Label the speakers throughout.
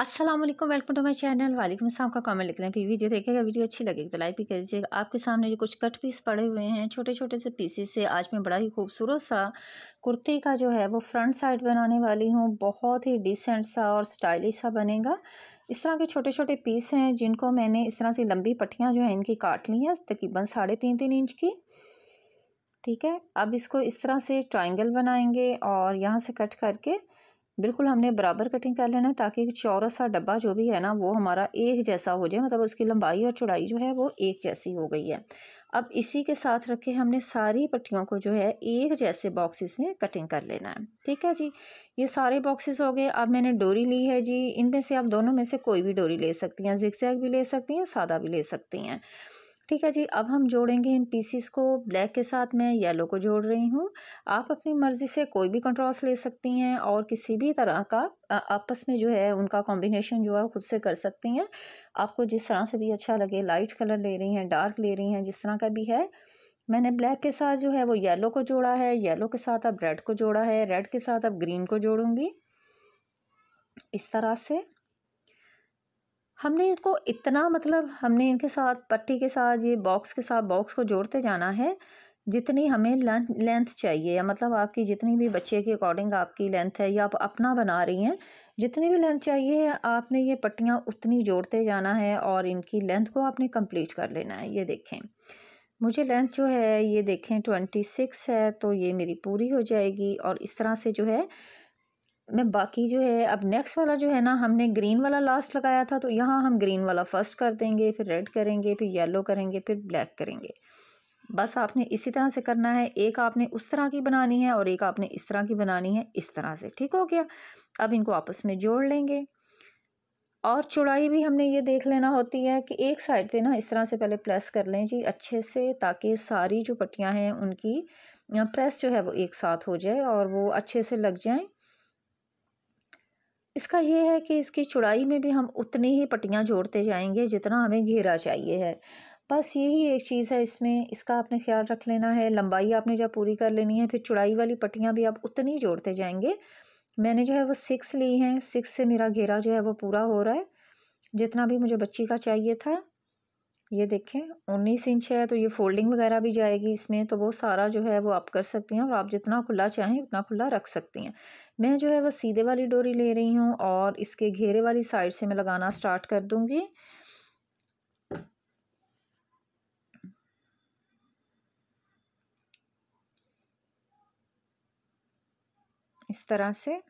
Speaker 1: Aslam welcome to my channel वालेकुम साहब का कमेंट लिख लें फिर वीडियो देखेगा वीडियो अच्छी लगेगी तो लाइक भी कर दीजिएगा आपके सामने जो कुछ कट पीस पड़े हुए हैं छोटे छोटे से पीसेस से आज मैं बड़ा ही खूबसूरत सा कुर्ते का जो है वो फ्रंट साइड बनाने वाली हूँ बहुत ही डिसेंट सा और स्टाइलिश सा बनेगा इस तरह के छोटे छोटे पीस हैं जिनको मैंने इस तरह से लंबी पट्टियाँ जो हैं इनकी काट ली हैं तकरीबन साढ़े तीन तीन इंच की ठीक है अब इसको इस तरह से ट्राइंगल बनाएंगे और यहाँ से कट करके बिल्कुल हमने बराबर कटिंग कर लेना है ताकि चौरस सा डब्बा जो भी है ना वो हमारा एक जैसा हो जाए मतलब उसकी लंबाई और चौड़ाई जो है वो एक जैसी हो गई है अब इसी के साथ रखे हमने सारी पट्टियों को जो है एक जैसे बॉक्सेस में कटिंग कर लेना है ठीक है जी ये सारे बॉक्सेस हो गए अब मैंने डोरी ली है जी इनमें से आप दोनों में से कोई भी डोरी ले सकती हैं जिक्सैग भी ले सकती हैं सादा भी ले सकती हैं ठीक है जी अब हम जोड़ेंगे इन पीसीस को ब्लैक के साथ मैं येलो को जोड़ रही हूँ आप अपनी मर्ज़ी से कोई भी कंट्रास्ट ले सकती हैं और किसी भी तरह का आपस में जो है उनका कॉम्बिनेशन जो है खुद से कर सकती हैं आपको जिस तरह से भी अच्छा लगे लाइट कलर ले रही हैं डार्क ले रही हैं जिस तरह का भी है मैंने ब्लैक के साथ जो है वो येलो को जोड़ा है येलो के साथ अब रेड को जोड़ा है रेड के साथ अब ग्रीन को जोड़ूंगी इस तरह से हमने इसको इतना मतलब हमने इनके साथ पट्टी के साथ ये बॉक्स के साथ बॉक्स को जोड़ते जाना है जितनी हमें लेंथ लेंथ चाहिए या मतलब आपकी जितनी भी बच्चे के अकॉर्डिंग आपकी लेंथ है या आप अपना बना रही हैं जितनी भी लेंथ चाहिए आपने ये पट्टियाँ उतनी जोड़ते जाना है और इनकी लेंथ को आपने कंप्लीट कर लेना है ये देखें मुझे लेंथ जो है ये देखें ट्वेंटी सिक्स है तो ये मेरी पूरी हो जाएगी और इस तरह से जो है में बाकी जो है अब नेक्स्ट वाला जो है ना हमने ग्रीन वाला लास्ट लगाया था तो यहाँ हम ग्रीन वाला फर्स्ट कर देंगे फिर रेड करेंगे फिर येलो करेंगे फिर ब्लैक करेंगे बस आपने इसी तरह से करना है एक आपने उस तरह की बनानी है और एक आपने इस तरह की बनानी है इस तरह से ठीक हो गया अब इनको आपस में जोड़ लेंगे और चौड़ाई भी हमने ये देख लेना होती है कि एक साइड पे ना इस तरह से पहले प्रेस कर लें जी अच्छे से ताकि सारी जो पट्टियाँ हैं उनकी प्रेस जो है वो एक साथ हो जाए और वो अच्छे से लग जाएँ इसका यह है कि इसकी चौड़ाई में भी हम उतनी ही पट्टियाँ जोड़ते जाएंगे जितना हमें घेरा चाहिए है बस यही एक चीज़ है इसमें इसका आपने ख्याल रख लेना है लंबाई आपने जब पूरी कर लेनी है फिर चौड़ाई वाली पट्टियाँ भी आप उतनी जोड़ते जाएंगे मैंने जो है वो सिक्स ली हैं सिक्स से मेरा घेरा जो है वो पूरा हो रहा है जितना भी मुझे बच्ची का चाहिए था ये देखें उन्नीस इंच है तो ये फोल्डिंग वगैरह भी जाएगी इसमें तो वो सारा जो है वो आप कर सकती हैं और आप जितना खुला चाहें उतना खुला रख सकती हैं मैं जो है वो सीधे वाली डोरी ले रही हूँ और इसके घेरे वाली साइड से मैं लगाना स्टार्ट कर दूँगी इस तरह से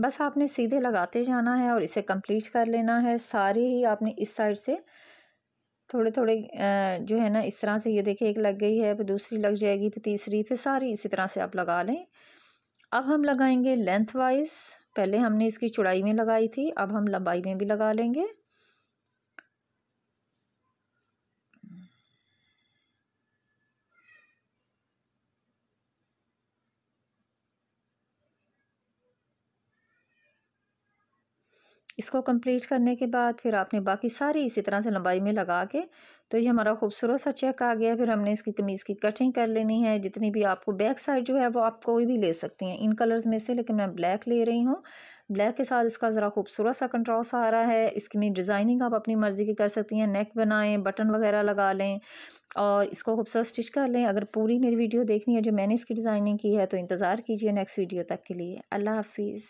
Speaker 1: बस आपने सीधे लगाते जाना है और इसे कंप्लीट कर लेना है सारे ही आपने इस साइड से थोड़े थोड़े जो है ना इस तरह से ये देखिए एक लग गई है फिर दूसरी लग जाएगी फिर तीसरी फिर सारी इसी तरह से आप लगा लें अब हम लगाएंगे लेंथ वाइज पहले हमने इसकी चौड़ाई में लगाई थी अब हम लंबाई में भी लगा लेंगे इसको कंप्लीट करने के बाद फिर आपने बाकी सारी इसी तरह से लंबाई में लगा के तो ये हमारा खूबसूरत सा चेक आ गया फिर हमने इसकी कमीज़ की कटिंग कर लेनी है जितनी भी आपको बैक साइड जो है वो आप कोई भी ले सकती हैं इन कलर्स में से लेकिन मैं ब्लैक ले रही हूँ ब्लैक के साथ इसका ज़रा खूबसूरत सा कंट्रास्ट आ रहा है इसकी में डिज़ाइनिंग आप अपनी मर्ज़ी की कर सकती हैं नेक बनाएं बटन वगैरह लगा लें और इसको खूबसूरत स्टिच कर लें अगर पूरी मेरी वीडियो देखनी है जो मैंने इसकी डिज़ाइनिंग की है तो इंतज़ार कीजिए नेक्स्ट वीडियो तक के लिए अल्लाह हाफिज़